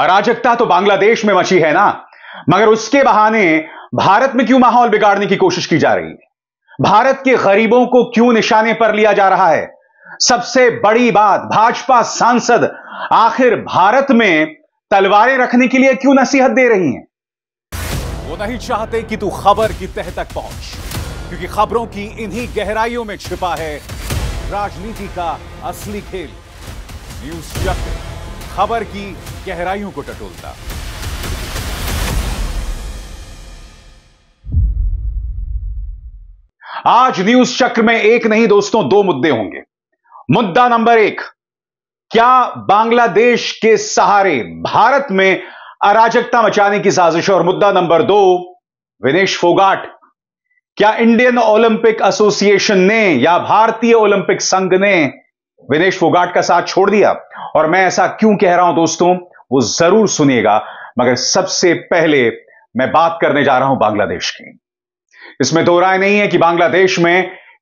अराजकता तो बांग्लादेश में मची है ना मगर उसके बहाने भारत में क्यों माहौल बिगाड़ने की कोशिश की जा रही है भारत के गरीबों को क्यों निशाने पर लिया जा रहा है सबसे बड़ी बात भाजपा सांसद आखिर भारत में तलवारें रखने के लिए क्यों नसीहत दे रही हैं? वो नहीं चाहते कि तू खबर की तह तक पहुंच क्योंकि खबरों की इन्हीं गहराइयों में छिपा है राजनीति का असली खेल न्यूज चक्र खबर की गहराइयों को टटोलता आज न्यूज चक्र में एक नहीं दोस्तों दो मुद्दे होंगे मुद्दा नंबर एक क्या बांग्लादेश के सहारे भारत में अराजकता मचाने की साजिश और मुद्दा नंबर दो विनेश फोगाट क्या इंडियन ओलंपिक एसोसिएशन ने या भारतीय ओलंपिक संघ ने विनेश फोगाट का साथ छोड़ दिया और मैं ऐसा क्यों कह रहा हूं दोस्तों वो जरूर सुनिएगा मगर सबसे पहले मैं बात करने जा रहा हूं बांग्लादेश की इसमें दो तो राय नहीं है कि बांग्लादेश में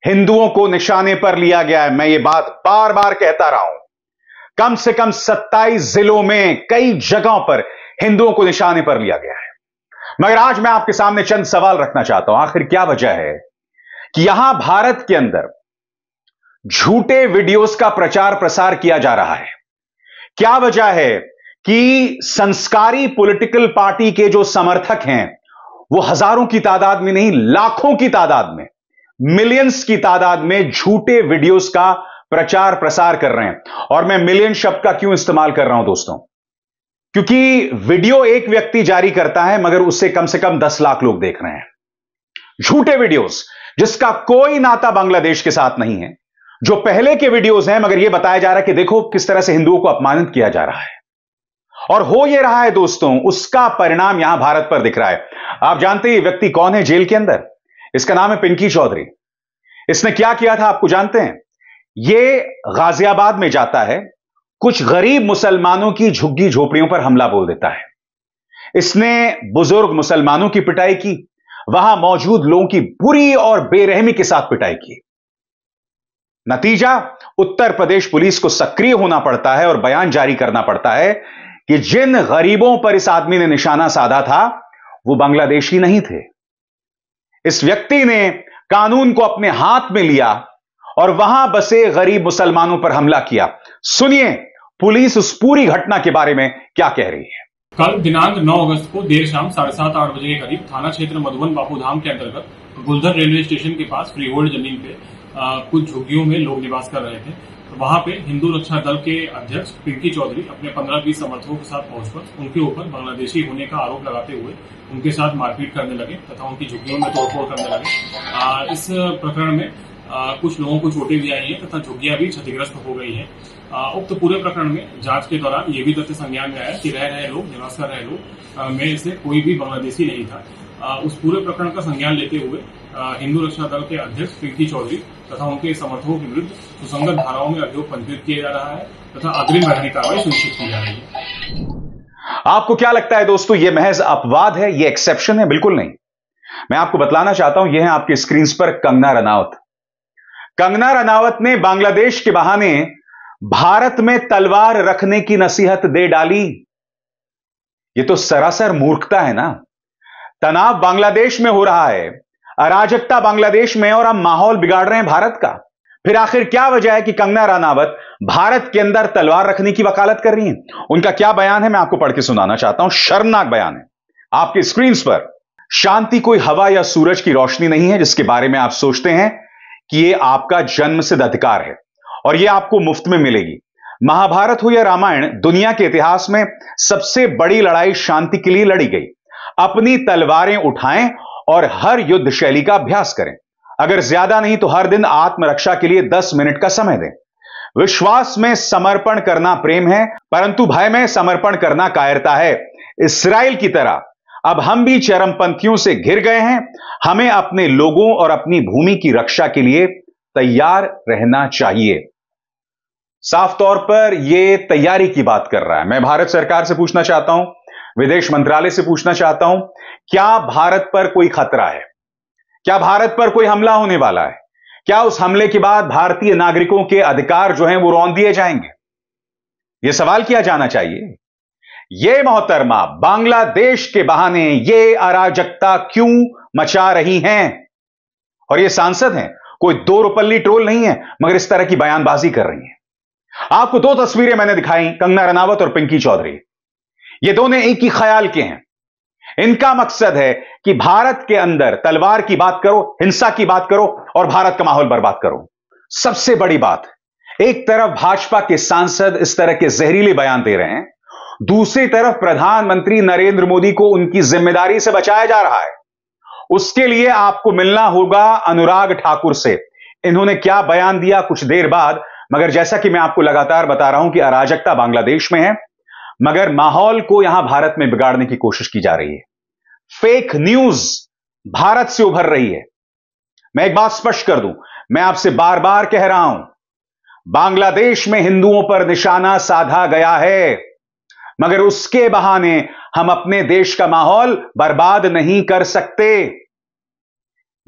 हिंदुओं को निशाने पर लिया गया है मैं ये बात बार बार कहता रहा हूं कम से कम 27 जिलों में कई जगहों पर हिंदुओं को निशाने पर लिया गया है मगर आज मैं आपके सामने चंद सवाल रखना चाहता हूं आखिर क्या वजह है कि यहां भारत के अंदर झूठे वीडियोस का प्रचार प्रसार किया जा रहा है क्या वजह है कि संस्कारी पॉलिटिकल पार्टी के जो समर्थक हैं वो हजारों की तादाद में नहीं लाखों की तादाद में मिलियंस की तादाद में झूठे वीडियोस का प्रचार प्रसार कर रहे हैं और मैं मिलियन शब्द का क्यों इस्तेमाल कर रहा हूं दोस्तों क्योंकि वीडियो एक व्यक्ति जारी करता है मगर उससे कम से कम दस लाख लोग देख रहे हैं झूठे वीडियोस जिसका कोई नाता बांग्लादेश के साथ नहीं है जो पहले के वीडियोस हैं मगर यह बताया जा रहा है कि देखो किस तरह से हिंदुओं को अपमानित किया जा रहा है और हो यह रहा है दोस्तों उसका परिणाम यहां भारत पर दिख रहा है आप जानते हैं व्यक्ति कौन है जेल के अंदर इसका नाम है पिंकी चौधरी इसने क्या किया था आपको जानते हैं ये गाजियाबाद में जाता है कुछ गरीब मुसलमानों की झुग्गी झोपड़ियों पर हमला बोल देता है इसने बुजुर्ग मुसलमानों की पिटाई की वहां मौजूद लोगों की बुरी और बेरहमी के साथ पिटाई की नतीजा उत्तर प्रदेश पुलिस को सक्रिय होना पड़ता है और बयान जारी करना पड़ता है कि जिन गरीबों पर इस आदमी ने निशाना साधा था वो बांग्लादेशी नहीं थे इस व्यक्ति ने कानून को अपने हाथ में लिया और वहां बसे गरीब मुसलमानों पर हमला किया सुनिए पुलिस उस पूरी घटना के बारे में क्या कह रही है कल दिनांक 9 अगस्त को देर शाम साढ़े सात आठ बजे के करीब थाना क्षेत्र मधुबन बापूधाम के अंतर्गत गुलधर रेलवे स्टेशन के पास फ्रीहोल्ड जमीन पे कुछ झुग्गियों में लोग निवास कर रहे थे तो वहां पे हिंदू रक्षा दल के अध्यक्ष पिंकी चौधरी अपने पंद्रह बीस समर्थकों के साथ पहुंचकर उनके ऊपर बांग्लादेशी होने का आरोप लगाते हुए उनके साथ मारपीट करने लगे तथा उनकी झुग्गियों में तोड़फोड़ करने लगे इस प्रकरण में आ, कुछ लोगों को चोटें भी आई है तथा झुग्गियां भी क्षतिग्रस्त हो गई है उक्त पूरे प्रकरण में जांच के दौरान ये भी तथ्य संज्ञान में आया कि रह रहे लोग निवास कर रहे लोग में से कोई भी बांग्लादेशी नहीं था उस पूरे प्रकरण का संज्ञान लेते हुए हिंदू रक्षा दल के अध्यक्ष पिंकी चौधरी तथा उनके समर्थकों के विरुद्ध सुसंगत धाराओं में अभियोग पंजीकृत किया जा रहा है तथा अग्रिम रणनीति कार्रवाई सुनिश्चित की जा रही है आपको क्या लगता है दोस्तों ये महज अपवाद है ये एक्सेप्शन है बिल्कुल नहीं मैं आपको बतलाना चाहता हूं यह है आपके स्क्रीन पर कंगना रनावत कंगना रनावत ने बांग्लादेश के बहाने भारत में तलवार रखने की नसीहत दे डाली ये तो सरासर मूर्खता है ना तनाव बांग्लादेश में हो रहा है अराजकता बांग्लादेश में और हम माहौल बिगाड़ रहे हैं भारत का फिर आखिर क्या वजह है कि कंगना रानावत भारत के अंदर तलवार रखने की वकालत कर रही हैं उनका क्या बयान है मैं आपको पढ़ के सुनाना चाहता हूं शर्मनाक बयान है आपके स्क्रीन पर शांति कोई हवा या सूरज की रोशनी नहीं है जिसके बारे में आप सोचते हैं कि यह आपका जन्म सिद्ध अधिकार है और यह आपको मुफ्त में मिलेगी महाभारत हो या रामायण दुनिया के इतिहास में सबसे बड़ी लड़ाई शांति के लिए लड़ी गई अपनी तलवारें उठाएं और हर युद्ध शैली का अभ्यास करें अगर ज्यादा नहीं तो हर दिन आत्मरक्षा के लिए 10 मिनट का समय दें विश्वास में समर्पण करना प्रेम है परंतु भय में समर्पण करना कायरता है इसराइल की तरह अब हम भी चरमपंथियों से घिर गए हैं हमें अपने लोगों और अपनी भूमि की रक्षा के लिए तैयार रहना चाहिए साफ तौर पर यह तैयारी की बात कर रहा है मैं भारत सरकार से पूछना चाहता हूं विदेश मंत्रालय से पूछना चाहता हूं क्या भारत पर कोई खतरा है क्या भारत पर कोई हमला होने वाला है क्या उस हमले के बाद भारतीय नागरिकों के अधिकार जो हैं वो रौन दिए जाएंगे यह सवाल किया जाना चाहिए ये मोहतरमा बांग्लादेश के बहाने ये अराजकता क्यों मचा रही हैं और ये सांसद हैं कोई दो रुपल्ली ट्रोल नहीं है मगर इस तरह की बयानबाजी कर रही हैं आपको दो तस्वीरें मैंने दिखाई कंगना रनावत और पिंकी चौधरी ये दोनों एक ही ख्याल के हैं इनका मकसद है कि भारत के अंदर तलवार की बात करो हिंसा की बात करो और भारत का माहौल बर्बाद करो सबसे बड़ी बात एक तरफ भाजपा के सांसद इस तरह के जहरीले बयान दे रहे हैं दूसरी तरफ प्रधानमंत्री नरेंद्र मोदी को उनकी जिम्मेदारी से बचाया जा रहा है उसके लिए आपको मिलना होगा अनुराग ठाकुर से इन्होंने क्या बयान दिया कुछ देर बाद मगर जैसा कि मैं आपको लगातार बता रहा हूं कि अराजकता बांग्लादेश में है मगर माहौल को यहां भारत में बिगाड़ने की कोशिश की जा रही है फेक न्यूज भारत से उभर रही है मैं एक बात स्पष्ट कर दूं मैं आपसे बार बार कह रहा हूं बांग्लादेश में हिंदुओं पर निशाना साधा गया है मगर उसके बहाने हम अपने देश का माहौल बर्बाद नहीं कर सकते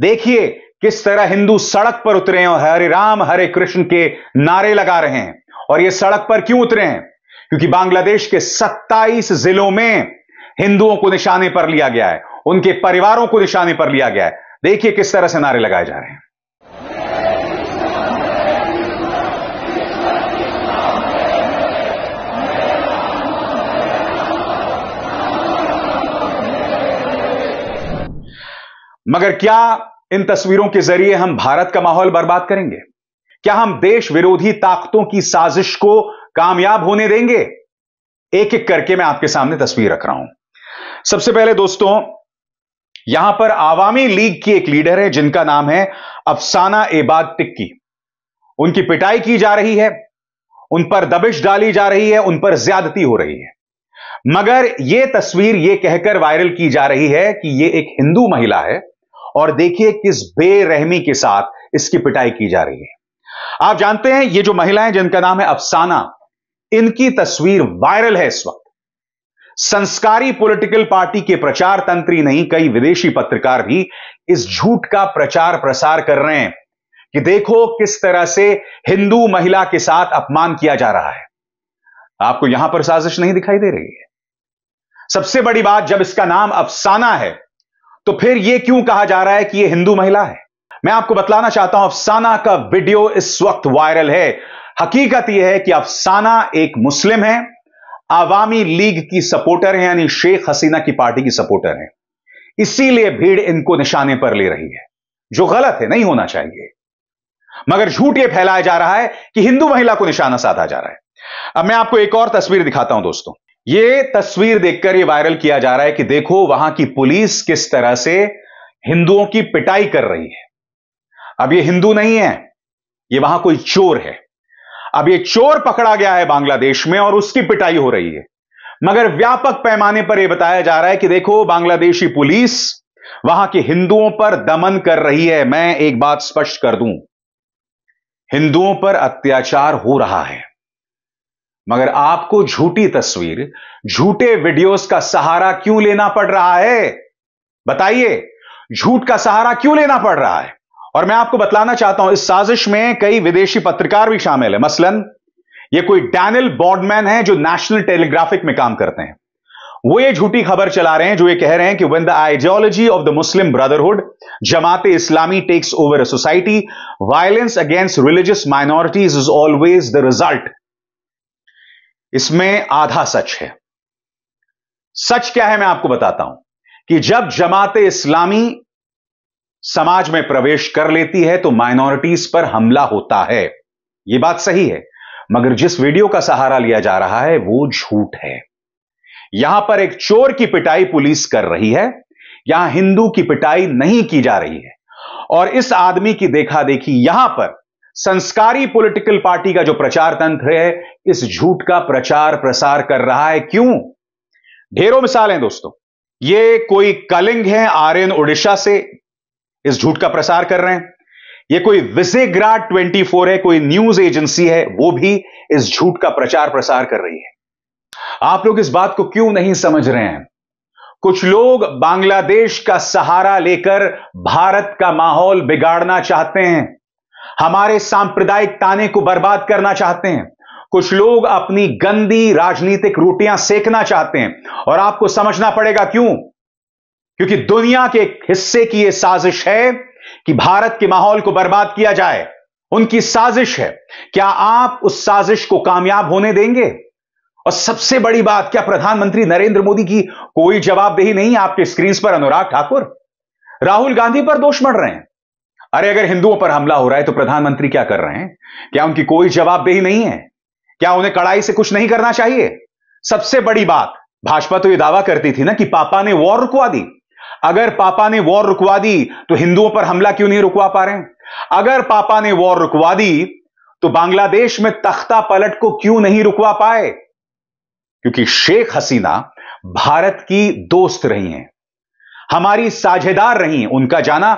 देखिए किस तरह हिंदू सड़क पर उतरे हैं और हरे राम हरे कृष्ण के नारे लगा रहे हैं और ये सड़क पर क्यों उतरे हैं क्योंकि बांग्लादेश के 27 जिलों में हिंदुओं को निशाने पर लिया गया है उनके परिवारों को निशाने पर लिया गया है देखिए किस तरह से नारे लगाए जा रहे हैं मगर क्या इन तस्वीरों के जरिए हम भारत का माहौल बर्बाद करेंगे क्या हम देश विरोधी ताकतों की साजिश को कामयाब होने देंगे एक एक करके मैं आपके सामने तस्वीर रख रहा हूं सबसे पहले दोस्तों यहां पर आवामी लीग की एक लीडर है जिनका नाम है अफसाना एबाद टिक्की उनकी पिटाई की जा रही है उन पर दबिश डाली जा रही है उन पर ज्यादती हो रही है मगर यह तस्वीर यह कहकर वायरल की जा रही है कि यह एक हिंदू महिला है और देखिए किस बेरहमी के साथ इसकी पिटाई की जा रही है आप जानते हैं ये जो महिला है जिनका नाम है अफसाना इनकी तस्वीर वायरल है इस वक्त संस्कारी पॉलिटिकल पार्टी के प्रचार तंत्री नहीं कई विदेशी पत्रकार भी इस झूठ का प्रचार प्रसार कर रहे हैं कि देखो किस तरह से हिंदू महिला के साथ अपमान किया जा रहा है आपको यहां पर साजिश नहीं दिखाई दे रही है सबसे बड़ी बात जब इसका नाम अफसाना है तो फिर यह क्यों कहा जा रहा है कि यह हिंदू महिला है मैं आपको बतलाना चाहता हूं अफसाना का वीडियो इस वक्त वायरल है हकीकत यह है कि अफसाना एक मुस्लिम है आवामी लीग की सपोर्टर है यानी शेख हसीना की पार्टी की सपोर्टर है इसीलिए भीड़ इनको निशाने पर ले रही है जो गलत है नहीं होना चाहिए मगर झूठ यह फैलाया जा रहा है कि हिंदू महिला को निशाना साधा जा रहा है अब मैं आपको एक और तस्वीर दिखाता हूं दोस्तों ये तस्वीर देखकर यह वायरल किया जा रहा है कि देखो वहां की पुलिस किस तरह से हिंदुओं की पिटाई कर रही है अब यह हिंदू नहीं है यह वहां कोई चोर है अब ये चोर पकड़ा गया है बांग्लादेश में और उसकी पिटाई हो रही है मगर व्यापक पैमाने पर यह बताया जा रहा है कि देखो बांग्लादेशी पुलिस वहां के हिंदुओं पर दमन कर रही है मैं एक बात स्पष्ट कर दूं हिंदुओं पर अत्याचार हो रहा है मगर आपको झूठी तस्वीर झूठे वीडियोस का सहारा क्यों लेना पड़ रहा है बताइए झूठ का सहारा क्यों लेना पड़ रहा है और मैं आपको बतलाना चाहता हूं इस साजिश में कई विदेशी पत्रकार भी शामिल है मसलन ये कोई डैनियल बॉर्डमैन है जो नेशनल टेलीग्राफिक में काम करते हैं वो ये झूठी खबर चला रहे हैं जो ये कह रहे हैं कि when the ideology of the Muslim Brotherhood Jamaat Islami takes over a society violence against religious minorities is always the result इसमें आधा सच है सच क्या है मैं आपको बताता हूं कि जब जमात इस्लामी समाज में प्रवेश कर लेती है तो माइनॉरिटीज पर हमला होता है यह बात सही है मगर जिस वीडियो का सहारा लिया जा रहा है वो झूठ है यहां पर एक चोर की पिटाई पुलिस कर रही है यहां हिंदू की पिटाई नहीं की जा रही है और इस आदमी की देखा देखी यहां पर संस्कारी पॉलिटिकल पार्टी का जो प्रचार तंत्र है इस झूठ का प्रचार प्रसार कर रहा है क्यों ढेरों मिसाल है दोस्तों ये कोई कलिंग है आर्यन उड़ीसा से इस झूठ का प्रसार कर रहे हैं ये कोई विसेग्राड 24 है कोई न्यूज एजेंसी है वो भी इस झूठ का प्रचार प्रसार कर रही है आप लोग इस बात को क्यों नहीं समझ रहे हैं कुछ लोग बांग्लादेश का सहारा लेकर भारत का माहौल बिगाड़ना चाहते हैं हमारे सांप्रदायिक ताने को बर्बाद करना चाहते हैं कुछ लोग अपनी गंदी राजनीतिक रोटियां सेकना चाहते हैं और आपको समझना पड़ेगा क्यों क्योंकि दुनिया के एक हिस्से की यह साजिश है कि भारत के माहौल को बर्बाद किया जाए उनकी साजिश है क्या आप उस साजिश को कामयाब होने देंगे और सबसे बड़ी बात क्या प्रधानमंत्री नरेंद्र मोदी की कोई जवाबदेही नहीं आपके स्क्रीन पर अनुराग ठाकुर राहुल गांधी पर दोष मढ़ रहे हैं अरे अगर हिंदुओं पर हमला हो रहा है तो प्रधानमंत्री क्या कर रहे हैं क्या उनकी कोई जवाबदेही नहीं है क्या उन्हें कड़ाई से कुछ नहीं करना चाहिए सबसे बड़ी बात भाजपा तो यह दावा करती थी ना कि पापा ने वॉर रुकवा दी अगर पापा ने वॉर रुकवा दी तो हिंदुओं पर हमला क्यों नहीं रुकवा पा रहे अगर पापा ने वॉर रुकवा दी तो बांग्लादेश में तख्ता पलट को क्यों नहीं रुकवा पाए क्योंकि शेख हसीना भारत की दोस्त रही हैं हमारी साझेदार रही उनका जाना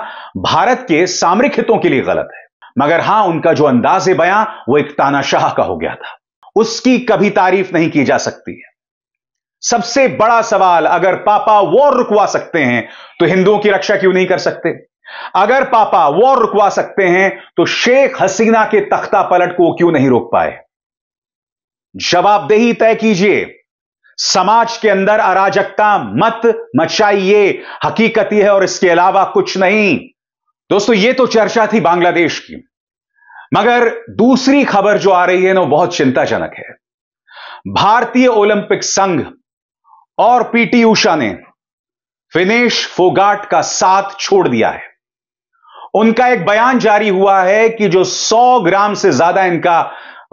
भारत के सामरिक हितों के लिए गलत है मगर हां उनका जो अंदाज बयां वो एक तानाशाह का हो गया था उसकी कभी तारीफ नहीं की जा सकती है सबसे बड़ा सवाल अगर पापा वॉर रुकवा सकते हैं तो हिंदुओं की रक्षा क्यों नहीं कर सकते अगर पापा वॉर रुकवा सकते हैं तो शेख हसीना के तख्ता पलट को क्यों नहीं रोक पाए जवाबदेही तय कीजिए समाज के अंदर अराजकता मत मचाइए हकीकत यह है और इसके अलावा कुछ नहीं दोस्तों यह तो चर्चा थी बांग्लादेश की मगर दूसरी खबर जो आ रही है ना बहुत चिंताजनक है भारतीय ओलंपिक संघ और पीटी उषा ने फिनेश फोगाट का साथ छोड़ दिया है उनका एक बयान जारी हुआ है कि जो 100 ग्राम से ज्यादा इनका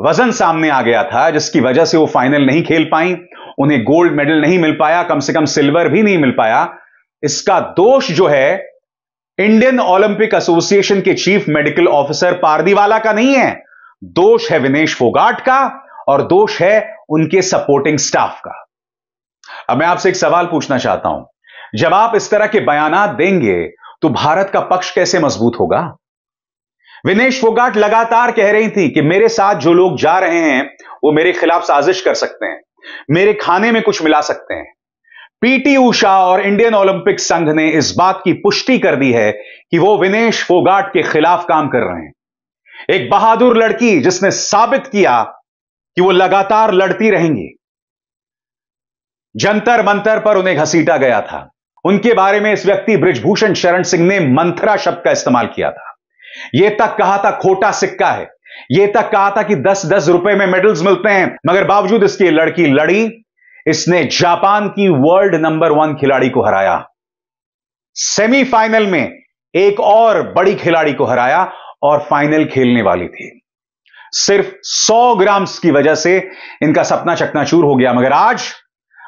वजन सामने आ गया था जिसकी वजह से वो फाइनल नहीं खेल पाई उन्हें गोल्ड मेडल नहीं मिल पाया कम से कम सिल्वर भी नहीं मिल पाया इसका दोष जो है इंडियन ओलंपिक एसोसिएशन के चीफ मेडिकल ऑफिसर पारदीवाला का नहीं है दोष है विनेश फोगाट का और दोष है उनके सपोर्टिंग स्टाफ का अब मैं आपसे एक सवाल पूछना चाहता हूं जब आप इस तरह के बयान देंगे तो भारत का पक्ष कैसे मजबूत होगा विनेश फोगाट लगातार कह रही थी कि मेरे साथ जो लोग जा रहे हैं वो मेरे खिलाफ साजिश कर सकते हैं मेरे खाने में कुछ मिला सकते हैं पीटी उषा और इंडियन ओलंपिक संघ ने इस बात की पुष्टि कर दी है कि वो विनेश फोगाट के खिलाफ काम कर रहे हैं एक बहादुर लड़की जिसने साबित किया कि वो लगातार लड़ती रहेंगी जंतर मंतर पर उन्हें घसीटा गया था उनके बारे में इस व्यक्ति ब्रिजभूषण शरण सिंह ने मंथरा शब्द का इस्तेमाल किया था यह तक कहा था खोटा सिक्का है यह तक कहा था कि दस दस रुपए में मेडल्स मिलते हैं मगर बावजूद इसकी लड़की लड़ी इसने जापान की वर्ल्ड नंबर वन खिलाड़ी को हराया सेमीफाइनल में एक और बड़ी खिलाड़ी को हराया और फाइनल खेलने वाली थी सिर्फ 100 ग्राम्स की वजह से इनका सपना चकनाचूर हो गया मगर आज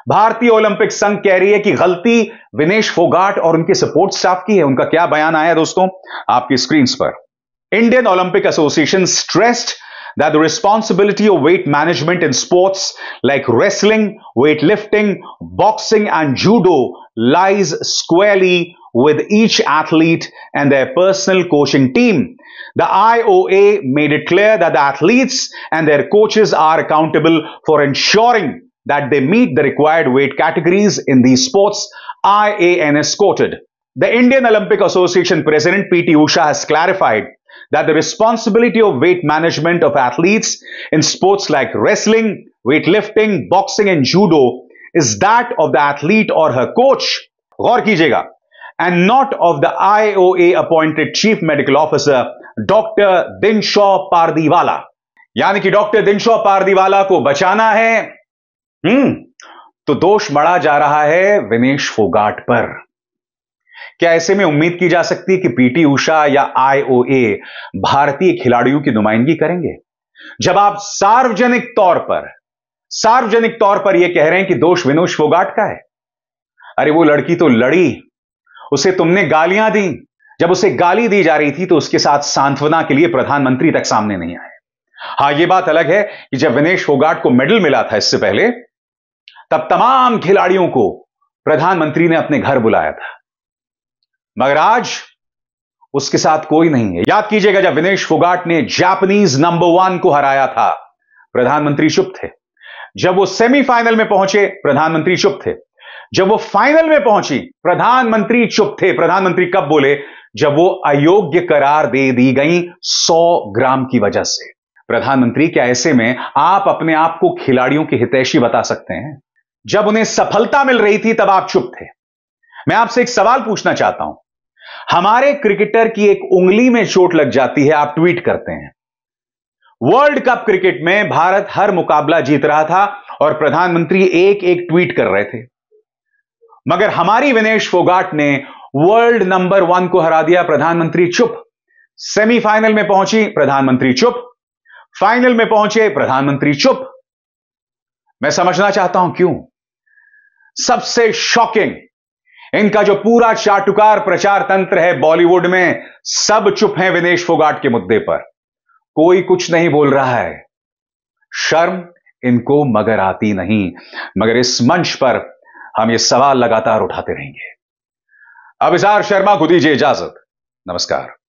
भारतीय ओलंपिक संघ कह रही है कि गलती विनेश फोगाट और उनके सपोर्ट स्टाफ की है उनका क्या बयान आया दोस्तों आपकी स्क्रीन पर Indian Olympic Association stressed that the responsibility of weight management in sports like wrestling, weightlifting, boxing, and judo lies squarely with each athlete and their personal coaching team. The IOA made it clear that the athletes and their coaches are accountable for ensuring that they meet the required weight categories in these sports, IANS quoted. The Indian Olympic Association President P.T. Usha has clarified that the responsibility of weight management of athletes in sports like wrestling, weightlifting, boxing and judo is that of the athlete or her coach, गौर कीजिएगा, and not of the IOA appointed chief medical officer Dr Dinshaw Pardiwala यानी कि Dr Dinshaw Pardiwala को बचाना है हम्म तो दोष बढ़ा जा रहा है विनेश फोगाट पर क्या ऐसे में उम्मीद की जा सकती है कि पीटी उषा या आईओए भारतीय खिलाड़ियों की नुमाइंदगी करेंगे जब आप सार्वजनिक तौर पर सार्वजनिक तौर पर यह कह रहे हैं कि दोष विनोश फोगाट का है अरे वो लड़की तो लड़ी उसे तुमने गालियां दी जब उसे गाली दी जा रही थी तो उसके साथ सांत्वना के लिए प्रधानमंत्री तक सामने नहीं आए हां यह बात अलग है कि जब विनेश फोगाट को मेडल मिला था इससे पहले तब तमाम खिलाड़ियों को प्रधानमंत्री ने अपने घर बुलाया था मगर आज उसके साथ कोई नहीं है याद कीजिएगा जब विनेश फोगाट ने जापानीज नंबर वन को हराया था प्रधानमंत्री चुप थे जब वो सेमीफाइनल में पहुंचे प्रधानमंत्री चुप थे जब वो फाइनल में पहुंची प्रधानमंत्री चुप थे प्रधानमंत्री कब बोले जब वो अयोग्य करार दे दी गई 100 ग्राम की वजह से प्रधानमंत्री क्या ऐसे में आप अपने आप को खिलाड़ियों के हितैषी बता सकते हैं जब उन्हें सफलता मिल रही थी तब आप चुप थे मैं आपसे एक सवाल पूछना चाहता हूं हमारे क्रिकेटर की एक उंगली में चोट लग जाती है आप ट्वीट करते हैं वर्ल्ड कप क्रिकेट में भारत हर मुकाबला जीत रहा था और प्रधानमंत्री एक एक ट्वीट कर रहे थे मगर हमारी विनेश फोगाट ने वर्ल्ड नंबर वन को हरा दिया प्रधानमंत्री चुप सेमीफाइनल में पहुंची प्रधानमंत्री चुप फाइनल में पहुंचे प्रधानमंत्री चुप मैं समझना चाहता हूं क्यों सबसे शॉकिंग इनका जो पूरा चाटुकार प्रचार तंत्र है बॉलीवुड में सब चुप हैं विनेश फोगाट के मुद्दे पर कोई कुछ नहीं बोल रहा है शर्म इनको मगर आती नहीं मगर इस मंच पर हम ये सवाल लगातार उठाते रहेंगे अभिजार शर्मा को दीजिए इजाजत नमस्कार